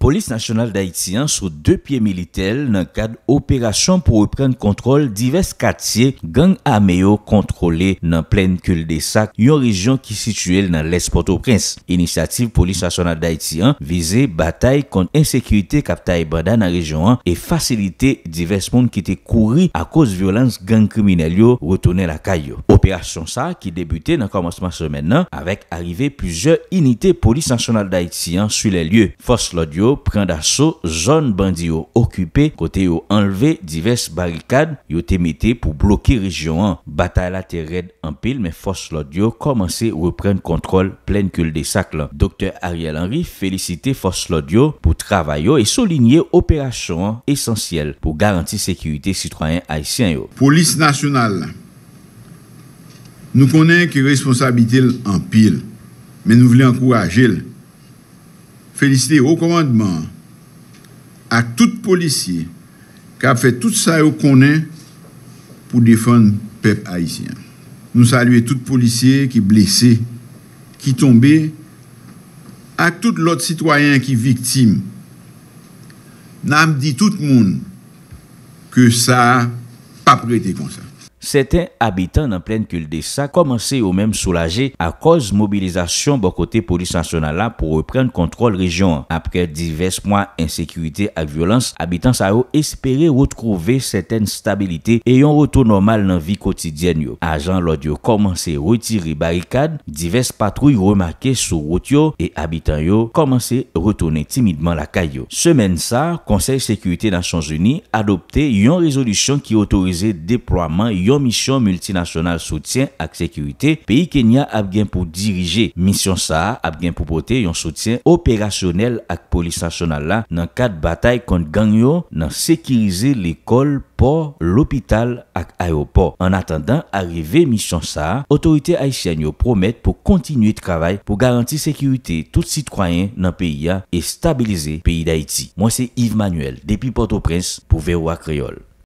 Polis Nasyonal Daityan sou 2 piye militel nan kad operasyon pou repren kontrol divers katye gang ameyo kontrole nan plen kül de sak yon rejyon ki situel nan Les Porto Prince. Inisyatif Polis Nasyonal Daityan vize batay kont ensekuité kapta e bada nan rejyon an e fasilite divers moun ki te kouri a koz violans gang kriminelyo retoune la kayo. Operasyon sa ki debute nan komosman semen nan avek arrive pwizer inite Polis Nasyonal Daityan su le lye. Fos lodyo, pren da sou, zon bandi yo okupe, kote yo enleve divers barikade, yo temete pou bloki region an. Batalate red an pil, men Foslod yo komanse repren kontrol plen kul de sakla. Dokter Ariel Henry felicite Foslod yo pou travay yo e solinye operasyon esensyel pou garanti sekurite sitwanyen Haitien yo. Polis nasyonal nou konen ki responsabite l an pil men nou vle ankouraje l féliciter au commandement, à tout policier qui a fait tout ça au connaît pour défendre le peuple haïtien. Nous saluons tout policier qui est blessé, qui est tombé, à tout l'autre citoyen qui est victime. Nous dit tout le monde que ça n'a pas prêté comme ça. Sèten abitan nan plèn kül desa komanse yo mèm soulaje a koz mobilizasyon bo kote polis ansyonal la pou repren kontrol rejon. Apre divers mwa ensekuitè ak violans, abitan sa yo espere wotkouve sèten stabilite e yon wotou normal nan vi koutidyen yo. Ajan lod yo komanse wotiri barikad, divers patroui remarke sou wot yo, e abitan yo komanse wotounen timidman la kay yo. Semen sa, konsey sekuitè nan Sons-Uni, adopte yon rezolusyon ki otorize deplouaman yon Yon misyon multinasyonal soutyen ak sekurite, peyi Kenya ap gen pou dirije. Misyon SAA ap gen pou pote yon soutyen operasyonel ak polisasyonel la nan kat batay kont gang yo nan sekirize l'ekol, por, l'opital ak aropor. An atendan, areve misyon SAA, otorite Aisyen yo promet pou kontinuyet kravay pou garanti sekurite tout sitkwayen nan peyi ya e stabilize peyi da iti. Mwen se Yves Manuel, depi Port-au-Prince, pou verwa kreyol.